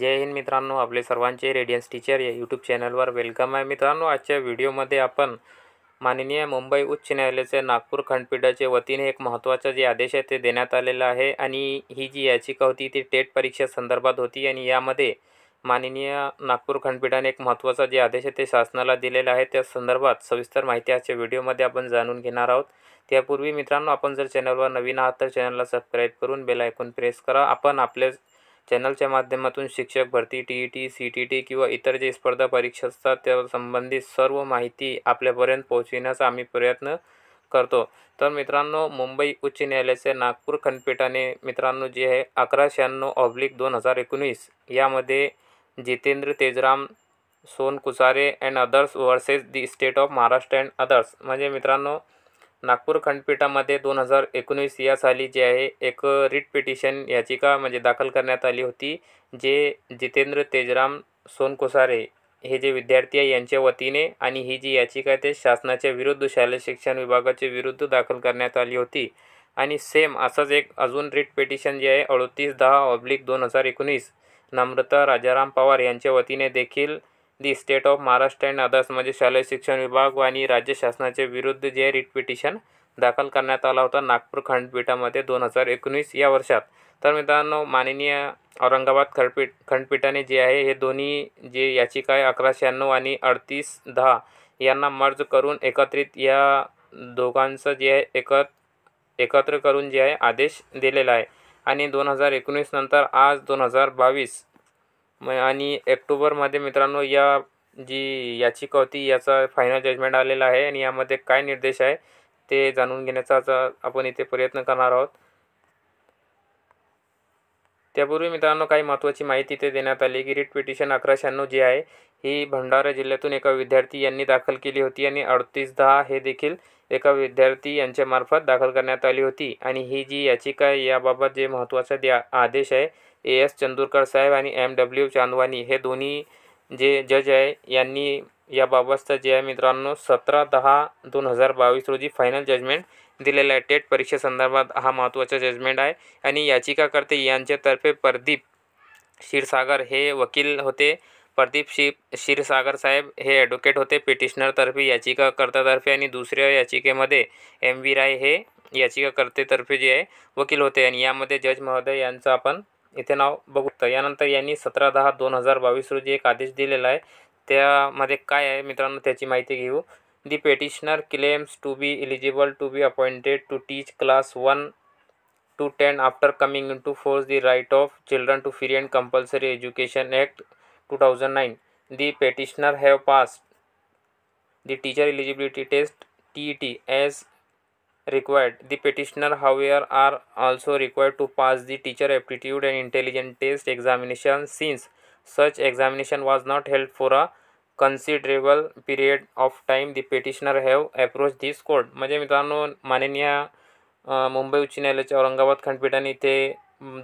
जय हिंद मित्रांनो आपले सर्वांचे रेडियन्स टीचर या यूट्यूब चॅनलवर वेलकम आहे मित्रांनो आजच्या व्हिडिओमध्ये आपण माननीय मुंबई उच्च न्यायालयाचे नागपूर खंडपीठाच्या वतीने एक महत्त्वाचा जे आदेश आहे ते देण्यात आलेला आहे आणि ही जी याचिका होती ती टेट परीक्षा संदर्भात होती आणि यामध्ये माननीय नागपूर खंडपीठाने एक महत्त्वाचा जे आदेश आहे ते शासनाला दिलेला आहे त्या संदर्भात सविस्तर माहिती आजच्या व्हिडिओमध्ये आपण जाणून घेणार आहोत त्यापूर्वी मित्रांनो आपण जर चॅनलवर नवीन आहात तर चॅनलला सबस्क्राईब करून बेल आयकॉन प्रेस करा आपण आपले चॅनलच्या माध्यमातून शिक्षक भरती, T T C T T किंवा इतर जे स्पर्धा परीक्षा असतात त्या संबंधित सर्व माहिती आपल्यापर्यंत पोहोचविण्याचा आम्ही प्रयत्न करतो. तर मित्रांनो, मुंबई उच्च न्यायालयाच्या नागपूर खंडपीठाने मित्रांनो जे आहे अकरा शहाण्णव ऑब्लिक दोन हजार एकोणीस यामध्ये Jitendra Tejram, Sonkusare and others versus the state of Maharashtra and others म्हणजे मित्रांनो नागपूर खंडपीठामध्ये दोन हजार एकोणीस या साली जे आहे एक रिट पिटिशन याचिका म्हणजे दाखल करण्यात आली होती जे जितेंद्र तेजराम सोनकोसारे हे जे विद्यार्थी आहे यांच्या वतीने आणि ही जी याचिका आहे ते शासनाच्या विरुद्ध शालेय शिक्षण विभागाच्या विरुद्ध दाखल करण्यात आली होती आणि सेम असंच एक अजून रिट पिटिशन जे आहे अडतीस दहा ऑब्लिक दोन हजार एकोणीस नम्रता राजाराम पवार यांच्या वतीने देखील the state of Maharashtra and others म्हणजे शालेय शिक्षण विभाग आणि राज्य शासनाच्या विरुद्ध जे रिट पिटिशन दाखल करण्यात आला होता नागपूर खंडपीठामध्ये दोन हजार एकोणीस या वर्षात तर मित्रांनो माननीय औरंगाबाद खंडपीठ खंडपीठाने जे आहे हे दोन्ही जे याचिका आहे अकरा शहाण्णव आणि अडतीस दहा यांना मर्ज करून एकत्रित या दोघांचं जे आहे एकत एकत्र करून जे आहे आदेश दिलेला आहे आणि दोन हजार एकोणीस नंतर आज दोन हजार बावीस म आणि ऑक्टोबरमध्ये मित्रांनो या जी याचिका होती याचा फायनल जजमेंट आलेला आहे आणि यामध्ये काय निर्देश आहे ते जाणून घेण्याचा आपण इथे प्रयत्न करणार आहोत त्यापूर्वी मित्रांनो काही महत्त्वाची माहिती इथे देण्यात आली की रिट पिटिशन अकरा शहाण्णव जी आहे ही भंडारा जिल्ह्यातून एका विद्यार्थी यांनी दाखल केली होती आणि अडतीस दहा हे देखील एका विद्यार्थी यांच्यामार्फत दाखल करण्यात आली होती आणि ही जी याचिका याबाबत जे महत्त्वाचा द्या आदेश आहे ए एस चंदूरकर साहेब आणि एम डब्ल्यू चांदवानी हे दोन्ही जे जज आहे यांनी याबाबतचं जे आहे मित्रांनो सतरा दहा दोन हजार बावीस रोजी फायनल जजमेंट दिलेलं आहे टेट परीक्षेसंदर्भात हा महत्त्वाचा जजमेंट आहे आणि याचिकाकर्ते यांच्यातर्फे प्रदीप क्षीरसागर हे वकील होते प्रदीप शि क्षीरसागर साहेब हे ॲडव्होकेट होते पिटिशनरतर्फे याचिकाकर्त्यातर्फे आणि दुसऱ्या याचिकेमध्ये एम व्ही राय हे याचिकाकर्तेतर्फे जे आहे वकील होते आणि यामध्ये जज महोदय यांचा आपण इथे नाव शकता यानंतर यांनी सतरा दहा दोन हजार बावीस रोजी एक आदेश दिलेला आहे त्यामध्ये काय आहे मित्रांनो त्याची माहिती घेऊ the petitioner claims to be eligible to be appointed to teach class one to ten after coming into force the right of children to free and compulsory education act two thousand nine the petitioner have pass the teacher eligibility test T E T as required. The petitioner, however, are also required to pass the teacher aptitude and intelligence test examination since such examination was not held for a considerable period of time the petitioner have approach this court म्हणजे मित्रांनो माननीय मुंबई उच्च न्यायालयाच्या औरंगाबाद खंडपीठाने इथे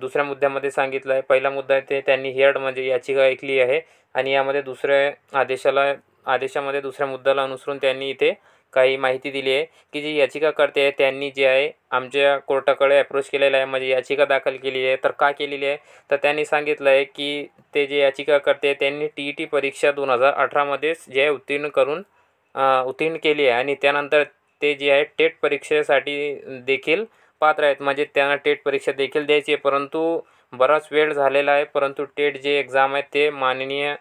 दुसऱ्या मुद्द्यामध्ये सांगितलं आहे पहिला मुद्दा आहे ते त्यांनी हिअर्ड म्हणजे याचिका ऐकली आहे आणि यामध्ये दुसऱ्या आदेशाला आदेशामध्ये दुसऱ्या मुद्द्याला अनुसरून त्यांनी इथे काही माहिती दिली आहे की जी याचिकाकर्ते आहे त्यांनी जे आहे आमच्या कोर्टाकडे अप्रोच केलेला आहे म्हणजे याचिका दाखल केली आहे तर का केलेली आहे तर त्यांनी सांगितलं आहे की ते जे याचिकाकर्ते आहे त्यांनी टी ई टी परीक्षा दोन हजार अठरामध्येच जे आहे उत्तीर्ण करून उत्तीर्ण केली आहे आणि त्यानंतर ते जे आहे टेट परीक्षेसाठी देखील पात्र आहेत म्हणजे त्यांना टेट परीक्षा देखील द्यायची आहे परंतु बराच वेळ झालेला आहे परंतु टेट जे एक्झाम आहे ते माननीय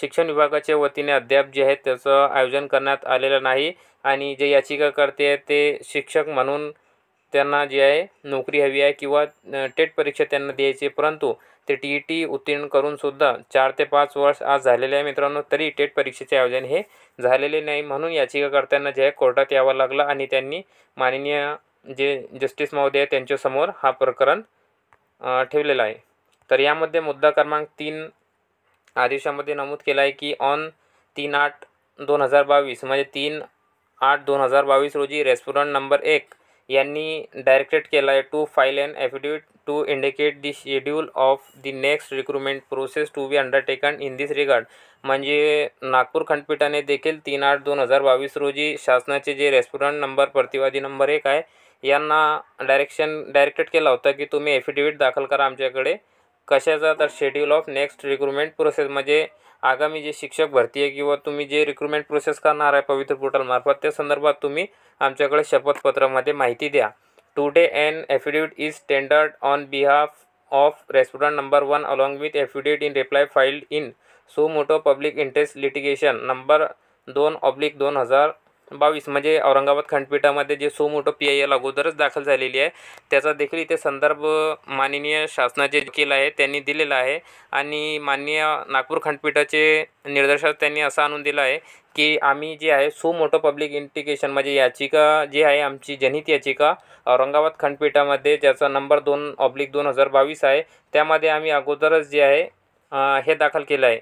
शिक्षण विभागाच्या वतीने अद्याप जे आहे त्याचं आयोजन करण्यात आलेलं नाही आणि जे याचिकाकर्ते आहेत ते शिक्षक म्हणून त्यांना जे आहे नोकरी हवी आहे किंवा टेट परीक्षा त्यांना द्यायची परंतु ते टी ई टी उत्तीर्ण करूनसुद्धा चार ते पाच वर्ष आज झालेले आहे मित्रांनो तरी टेट परीक्षेचे आयोजन हे झालेले नाही म्हणून याचिकाकर्त्यांना जे आहे कोर्टात यावं लागलं आणि त्यांनी माननीय जे जस्टिस महोदय त्यांच्यासमोर हा प्रकरण ठेवलेला आहे तर यामध्ये मुद्दा क्रमांक तीन आदेशामध्ये नमूद केलं आहे की ऑन तीन आठ दोन हजार बावीस म्हणजे तीन आठ दोन हजार बावीस रोजी रेस्टॉरंट नंबर एक यांनी डायरेक्टेड केला आहे to file and affidavit to indicate the schedule of the next recruitment process to be undertaken in this regard म्हणजे नागपूर खंडपीठाने देखील तीन आठ दोन हजार बावीस रोजी शासनाचे जे रेस्टॉरंट नंबर प्रतिवादी नंबर एक आहे यांना डायरेक्शन डायरेक्टेड केला होता की तुम्ही ॲफिडेविट दाखल करा आमच्याकडे कशाचा तर schedule of next recruitment process म्हणजे आगामी जे शिक्षक भरती आहे किंवा तुम्ही जे रिक्रुटमेंट प्रोसेस करणार आहे पवित्र पोर्टलमार्फत त्या संदर्भात तुम्ही आमच्याकडे शपथपत्रामध्ये माहिती द्या today an affidavit is standard on behalf of restaurant number one along with affidavit in reply filed in suo motu public interest litigation number दोन ऑब्लिक दोन हजार बावीस म्हणजे औरंगाबाद खंडपीठामध्ये जे सो मोठं पी आय एल अगोदरच दाखल झालेली आहे त्याचा देखील इथे संदर्भ माननीय शासनाचे वकील आहे त्यांनी दिलेला आहे आणि माननीय नागपूर खंडपीठाचे निर्देशात त्यांनी असं आणून दिलं आहे की आम्ही जे आहे सो मोठं पब्लिक इंटिकेशन म्हणजे याचिका जी आहे आमची जनहित याचिका औरंगाबाद खंडपीठामध्ये ज्याचा नंबर दोन ऑब्लिक दोन हजार बावीस आहे त्यामध्ये आम्ही अगोदरच जे आहे हे दाखल केलं आहे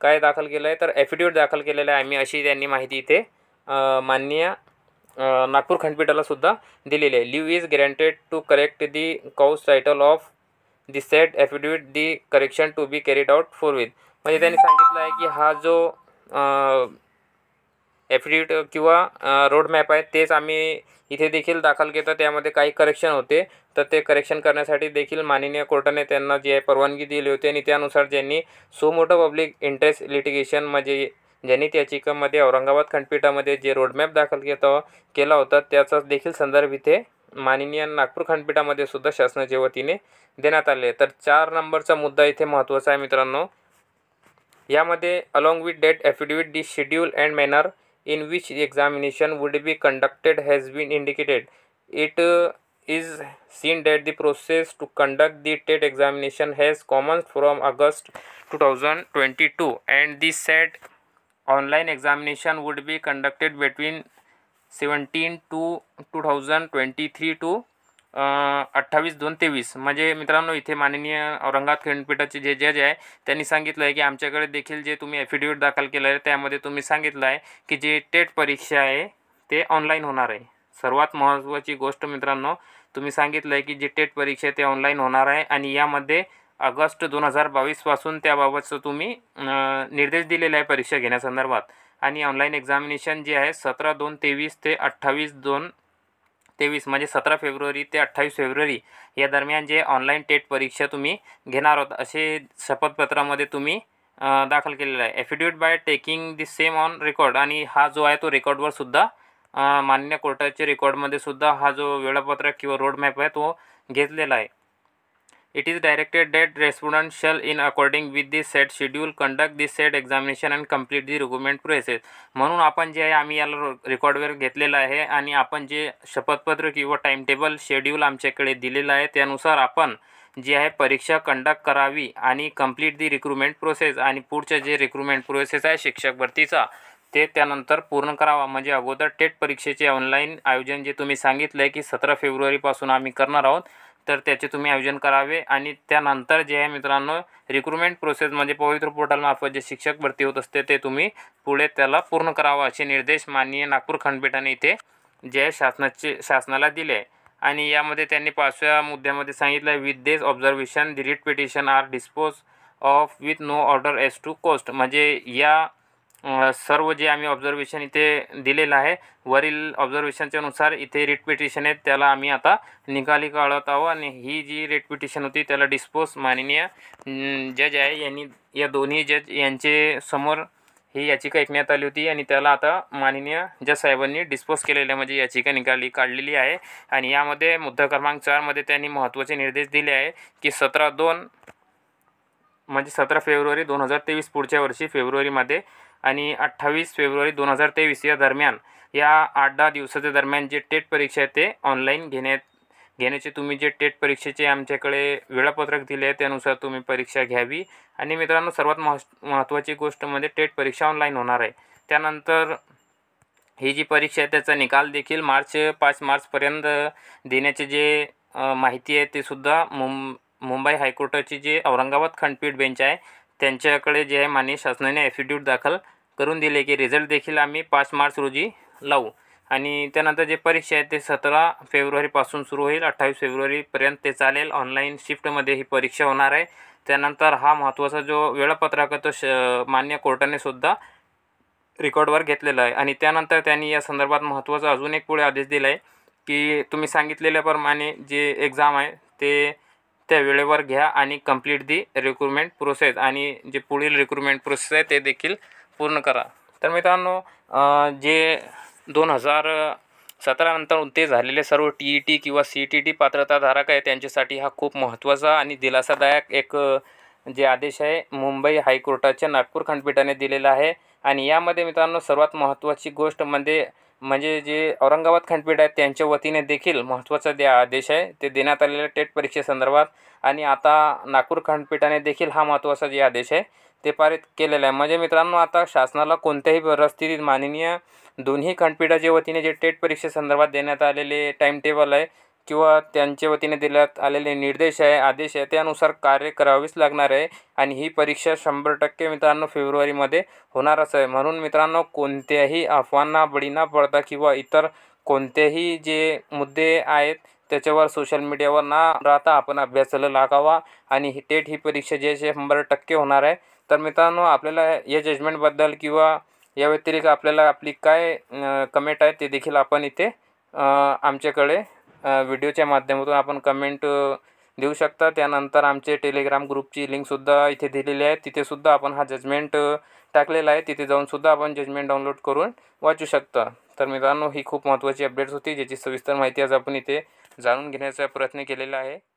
काय दाखल केलं आहे तर ॲफिडेविट दाखल केलेलं आहे आम्ही अशी त्यांनी माहिती इथे माननीय नागपूर खंडपीठाला सुद्धा दिलेली आहे leave is guaranteed to correct the cause title of the said affidavit the correction to be carried out forthwith म्हणजे त्यांनी सांगितलं आहे की हा जो ॲफिडेविट किंवा रोड मॅप आहे तेच आम्ही इथे देखील दाखल घेतो त्यामध्ये काही करेक्शन होते तर ते करेक्शन करण्यासाठी देखील माननीय कोर्टाने त्यांना जी आहे परवानगी दिली होती आणि त्यानुसार ज्यांनी सो मोठं पब्लिक इंटरेस्ट लिटिगेशन म्हणजे जनहित याचिकेमध्ये औरंगाबाद खंडपीठामध्ये जे रोडमॅप दाखल केला केला होता त्याचा देखील संदर्भ इथे माननीय नागपूर खंडपीठामध्ये सुद्धा शासनाच्या वतीने देण्यात आले तर चार नंबरचा मुद्दा इथे महत्त्वाचा आहे मित्रांनो यामध्ये along with that affidavit the schedule and manner in which examination would be conducted has been indicated it is seen that the process to conduct the TET examination has common from August two thousand twenty two and the said online examination be conducted between seventeen two two thousand twenty three to अठ्ठावीस दोन तेवीस म्हणजे मित्रांनो इथे माननीय औरंगाबाद खंडपीठाचे जे जज आहे त्यांनी सांगितलं आहे की आमच्याकडे देखील जे तुम्ही ॲफिडेविट दाखल केलं आहे त्यामध्ये तुम्ही सांगितलं आहे की जे टेट परीक्षा आहे ते ऑनलाईन होणार आहे सर्वात महत्त्वाची गोष्ट मित्रांनो तुम्ही सांगितलं आहे की जे टेट परीक्षा आहे ते ऑनलाईन होणार आहे आणि यामध्ये ऑगस्ट दोन हजार बावीसपासून त्याबाबतचं तुम्ही निर्देश दिलेला आहे परीक्षा घेण्यासंदर्भात आणि ऑनलाईन एक्झामिनेशन जे आहे सतरा दोन तेवीस ते अठ्ठावीस दोन तेवीस म्हणजे सतरा फेब्रुवारी ते अठ्ठावीस फेब्रुवारी या दरम्यान जे ऑनलाईन टेट परीक्षा तुम्ही घेणार आहोत असे शपथपत्रामध्ये तुम्ही दाखल केलेला आहे affidavit by taking the same on record आणि हा जो आहे तो रेकॉर्डवर सुद्धा मान्य कोर्टाच्या रेकॉर्डमध्ये सुद्धा हा जो वेळापत्रक किंवा रोडमॅप आहे तो घेतलेला आहे It is directed that respondent shall, in according with the said schedule, conduct the said examination and complete the recruitment process. म्हणून आपण जे आहे आम्ही याला रेकॉर्डवर घेतलेलं आहे आणि आपण जे शपथपत्र किंवा टाईमटेबल शेड्यूल आमच्याकडे दिलेलं आहे त्यानुसार आपण जी आहे परीक्षा कंडक्ट करावी आणि कंप्लीट दी रिक्रुटमेंट प्रोसेस आणि पुढचं जे रिक्रुटमेंट प्रोसेस आहे शिक्षक भरतीचा ते त्यानंतर पूर्ण करावा म्हणजे अगोदर टेट परीक्षेचे ऑनलाईन आयोजन जे तुम्ही सांगितलं आहे की सतरा फेब्रुवारीपासून आम्ही करणार आहोत तर त्याचे तुम्ही आयोजन करावे आणि त्यानंतर जे आहे मित्रांनो रिक्रुटमेंट प्रोसेस म्हणजे पवित्र पोर्टलमार्फत जे शिक्षक भरती होत असते ते तुम्ही पुढे त्याला पूर्ण करावा असे निर्देश माननीय नागपूर खंडपीठाने इथे जे आहे शासनाचे शासनाला दिले आणि यामध्ये त्यांनी पाचव्या मुद्द्यामध्ये सांगितलं आहे with these observation the writ petition are disposed of with no order as to cost म्हणजे या सर्व जे आम्ही ऑब्झर्वेशन इथे दिलेलं आहे वरील ऑब्झर्वेशनच्यानुसार इथे रिट पिटिशन आहेत त्याला आम्ही आता निकाली काढत आहोत आणि ही जी रिट पिटिशन होती त्याला डिस्पोज माननीय जज आहे यांनी या दोन्ही जज यांचे समोर ही याचिका ऐकण्यात आली होती आणि त्याला आता माननीय जज साहेबांनी डिस्पोज केलेल्या म्हणजे याचिका निकाली काढलेली आहे आणि यामध्ये मुद्दा क्रमांक चारमध्ये त्यांनी महत्त्वाचे निर्देश दिले आहे की सतरा दोन म्हणजे सतरा फेब्रुवारी दोन हजार तेवीस पुढच्या वर्षी फेब्रुवारीमध्ये आणि अठ्ठावीस फेब्रुवारी दोन हजार तेवीस या दरम्यान या आठ दहा दिवसाच्या दरम्यान जे टेट परीक्षा आहे ते ऑनलाईन घेण्यात घेण्याचे तुम्ही जे टेट परीक्षेचे आमच्याकडे वेळापत्रक दिले आहे त्यानुसार तुम्ही परीक्षा घ्यावी आणि मित्रांनो सर्वात मह महत्त्वाची गोष्ट म्हणजे टेट परीक्षा ऑनलाईन होणार आहे त्यानंतर ही जी परीक्षा आहे त्याचा निकाल देखील मार्च पाच मार्चपर्यंत देण्याचे जे माहिती आहे ते सुद्धा मुं मुंबई हायकोर्टाची जी औरंगाबाद खंडपीठ बेंच आहे त्यांच्याकडे जे आहे माननीय शासनाने ॲफिड्यूट दाखल करून दिले की रिझल्ट देखील आम्ही पाच मार्च रोजी लावू आणि त्यानंतर जे परीक्षा आहे ते सतरा फेब्रुवारीपासून सुरू होईल अठ्ठावीस फेब्रुवारीपर्यंत ते चालेल ऑनलाईन शिफ्टमध्ये ही परीक्षा होणार आहे त्यानंतर हा महत्त्वाचा जो वेळापत्रक तो श मान्य कोर्टाने सुद्धा रेकॉर्डवर घेतलेला आहे आणि त्यानंतर त्यांनी या संदर्भात महत्त्वाचा अजून एक पुढे आदेश दिला आहे की तुम्ही सांगितलेल्याप्रमाणे जे एक्झाम आहे ते त्या वेळेवर घ्या आणि कंप्लीट दी रिक्रुटमेंट प्रोसेस आणि जे पुढील रिक्रुटमेंट प्रोसेस आहे ते देखील पूर्ण करा तर मित्रांनो जे दोन हजार सतरानंतर ते झालेले सर्व टी ई टी किंवा सी टी टी पात्रताधारक आहे त्यांच्यासाठी हा खूप महत्त्वाचा आणि दिलासादायक एक जे आदेश आहे मुंबई हायकोर्टाच्या नागपूर खंडपीठाने दिलेला आहे आणि यामध्ये मित्रांनो सर्वात महत्त्वाची गोष्ट म्हणजे म्हणजे जे औरंगाबाद खंडपीठ आहे त्यांच्या वतीने देखील महत्त्वाचा दे आदेश आहे ते देण्यात आलेल्या टेट परीक्षेसंदर्भात आणि आता नागपूर खंडपीठाने देखील हा महत्त्वाचा जे आदेश आहे ते पारित केलेला आहे म्हणजे मित्रांनो आता शासनाला कोणत्याही परिस्थितीत माननीय दोन्ही खंडपीठाच्या वतीने जे टेट परीक्षेसंदर्भात देण्यात आलेले टाईम टेबल आहे किंवा त्यांच्या वतीने देण्यात आलेले निर्देश आहे आदेश आहे त्यानुसार कार्य करावेच लागणार आहे आणि ही परीक्षा शंभर टक्के मित्रांनो फेब्रुवारीमध्ये होणारच आहे म्हणून मित्रांनो कोणत्याही अफवांना बळी न पडता किंवा इतर कोणतेही जे मुद्दे आहेत त्याच्यावर सोशल मीडियावर ना राहता आपण अभ्यासाला लागावा आणि ही टेट ही परीक्षा जे आहे शंभर टक्के होणार आहे तर मित्रांनो आपल्याला या जजमेंटबद्दल किंवा या व्यतिरिक्त आपल्याला आपली काय कमेंट आहे ते देखील आपण इथे आमच्याकडे व्हिडिओच्या माध्यमातून आपण कमेंट देऊ शकता त्यानंतर आमचे टेलिग्राम ग्रुपची लिंकसुद्धा इथे दिलेली आहे तिथेसुद्धा आपण हा जजमेंट टाकलेला आहे तिथे जाऊनसुद्धा आपण जजमेंट डाउनलोड करून वाचू शकता तर मित्रांनो ही खूप महत्त्वाची अपडेट्स होती ज्याची सविस्तर माहिती आज आपण इथे जाणून घेण्याचा प्रयत्न केलेला आहे